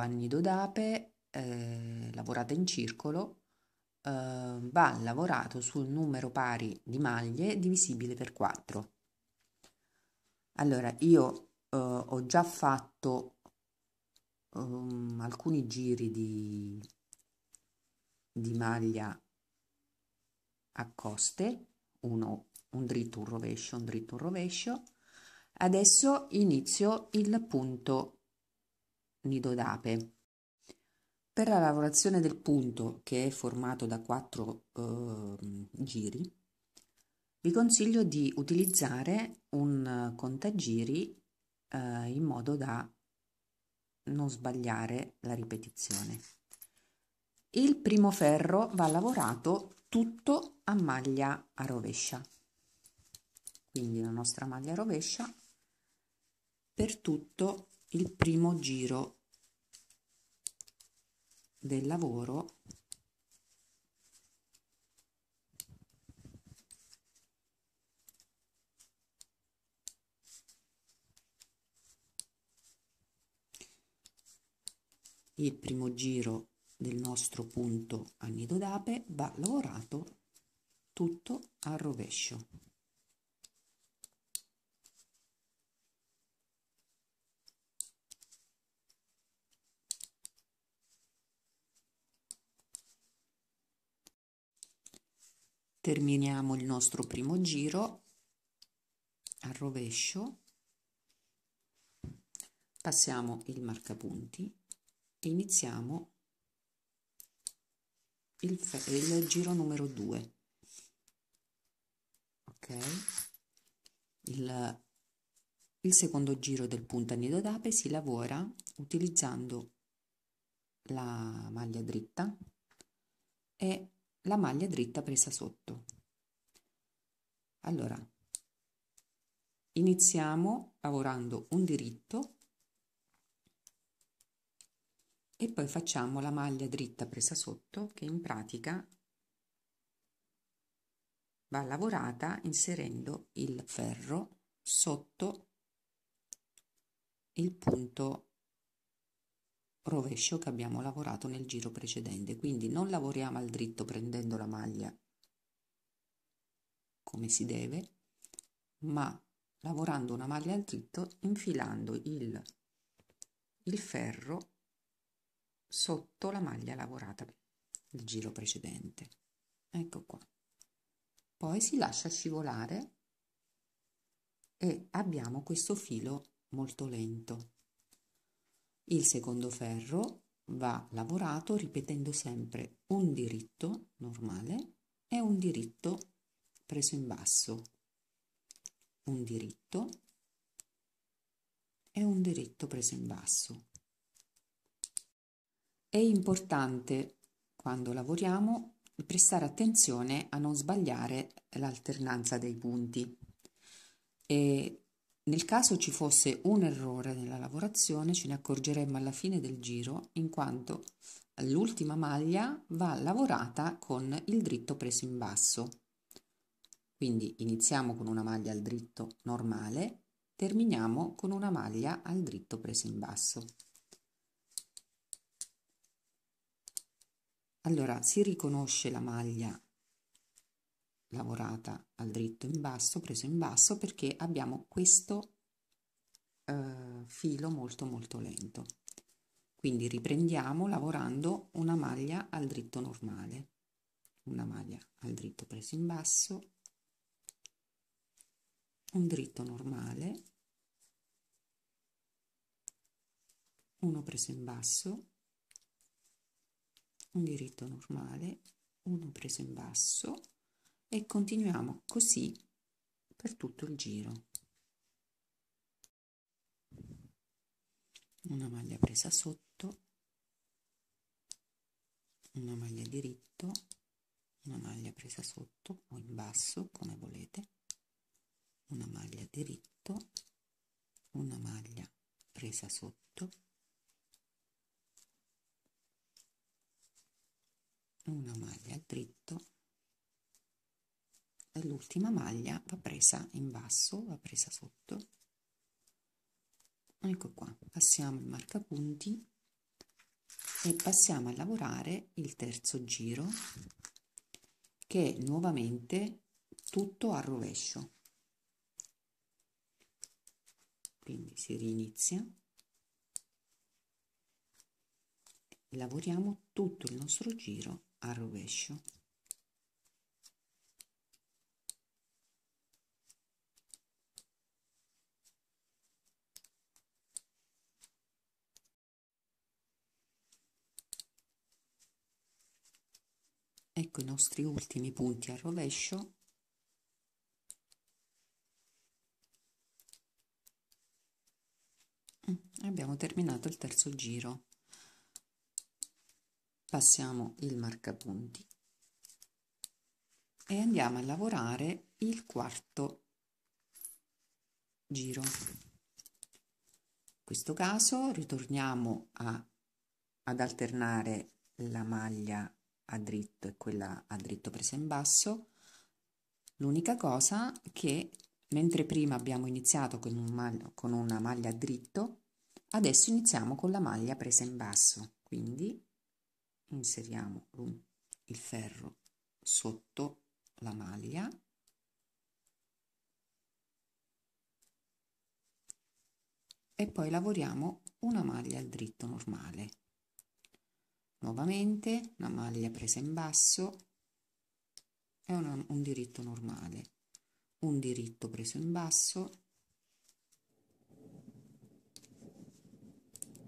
Anni Dodape, eh, lavorata in circolo, eh, va lavorato sul numero pari di maglie divisibile per 4. Allora, io eh, ho già fatto um, alcuni giri di, di maglia a coste, uno, un dritto, un rovescio, un dritto, un rovescio. Adesso inizio il punto nido d'ape. Per la lavorazione del punto, che è formato da quattro eh, giri, vi consiglio di utilizzare un contagiri eh, in modo da non sbagliare la ripetizione. Il primo ferro va lavorato tutto a maglia a rovescia, quindi la nostra maglia a rovescia per tutto il primo giro del lavoro il primo giro del nostro punto a nido d'ape va lavorato tutto al rovescio terminiamo il nostro primo giro al rovescio passiamo il marcapunti e iniziamo il, il giro numero 2 ok il, il secondo giro del punta nido d'ape si lavora utilizzando la maglia dritta e la maglia dritta presa sotto. Allora, iniziamo lavorando un diritto e poi facciamo la maglia dritta presa sotto che in pratica va lavorata inserendo il ferro sotto il punto rovescio che abbiamo lavorato nel giro precedente quindi non lavoriamo al dritto prendendo la maglia come si deve ma lavorando una maglia al dritto infilando il, il ferro sotto la maglia lavorata il giro precedente ecco qua poi si lascia scivolare e abbiamo questo filo molto lento il secondo ferro va lavorato ripetendo sempre un diritto normale e un diritto preso in basso, un diritto e un diritto preso in basso. È importante quando lavoriamo prestare attenzione a non sbagliare l'alternanza dei punti e nel caso ci fosse un errore nella lavorazione ce ne accorgeremmo alla fine del giro in quanto l'ultima maglia va lavorata con il dritto preso in basso. Quindi iniziamo con una maglia al dritto normale, terminiamo con una maglia al dritto preso in basso. Allora si riconosce la maglia lavorata al dritto in basso, preso in basso perché abbiamo questo eh, filo molto molto lento. Quindi riprendiamo lavorando una maglia al dritto normale, una maglia al dritto preso in basso, un dritto normale, uno preso in basso, un diritto normale, uno preso in basso, e continuiamo così per tutto il giro una maglia presa sotto una maglia diritto una maglia presa sotto o in basso come volete una maglia diritto una maglia presa sotto una maglia dritto l'ultima maglia va presa in basso va presa sotto ecco qua passiamo il marcapunti e passiamo a lavorare il terzo giro che è nuovamente tutto a rovescio quindi si rinizia lavoriamo tutto il nostro giro a rovescio ecco i nostri ultimi punti a rovescio mm, abbiamo terminato il terzo giro passiamo il marcapunti e andiamo a lavorare il quarto giro in questo caso ritorniamo a, ad alternare la maglia a dritto e quella a dritto presa in basso. L'unica cosa che mentre prima abbiamo iniziato con, un maglio, con una maglia a dritto, adesso iniziamo con la maglia presa in basso. Quindi inseriamo il ferro sotto la maglia e poi lavoriamo una maglia al dritto normale Nuovamente una maglia presa in basso e un, un diritto normale, un diritto preso in basso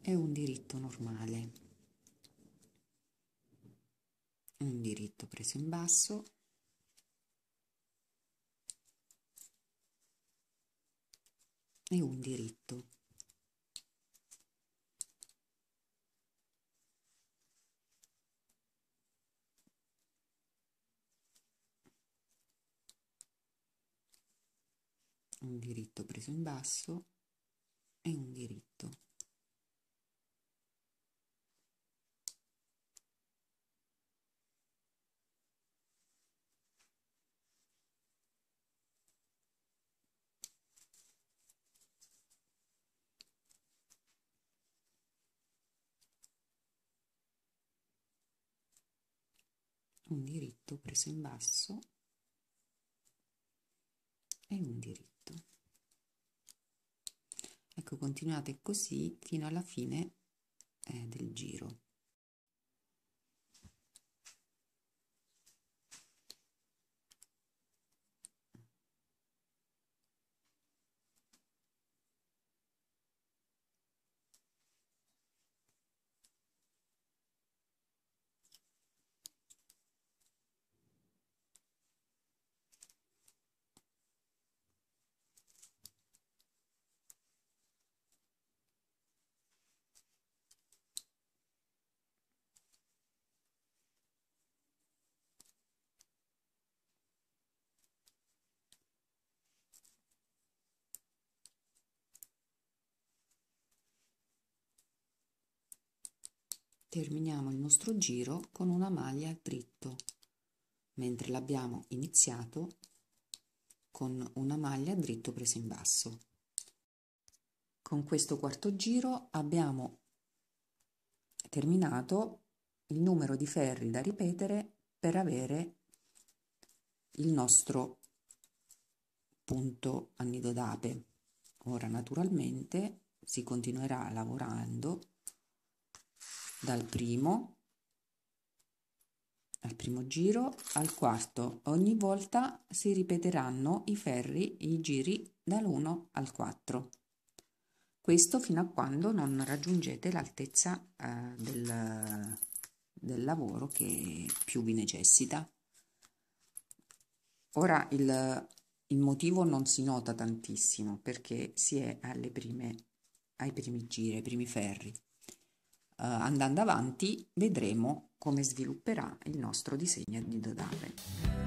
e un diritto normale, un diritto preso in basso e un diritto un diritto preso in basso e un diritto un diritto preso in basso e un diritto Ecco, continuate così fino alla fine eh, del giro. terminiamo il nostro giro con una maglia al dritto mentre l'abbiamo iniziato con una maglia dritto presa in basso con questo quarto giro abbiamo terminato il numero di ferri da ripetere per avere il nostro punto annido d'ape ora naturalmente si continuerà lavorando dal primo al primo giro al quarto ogni volta si ripeteranno i ferri i giri dall'1 al 4 questo fino a quando non raggiungete l'altezza eh, del, del lavoro che più vi necessita ora il, il motivo non si nota tantissimo perché si è alle prime ai primi giri ai primi ferri eh, andando avanti vedremo come svilupperà il nostro disegno di Dodave.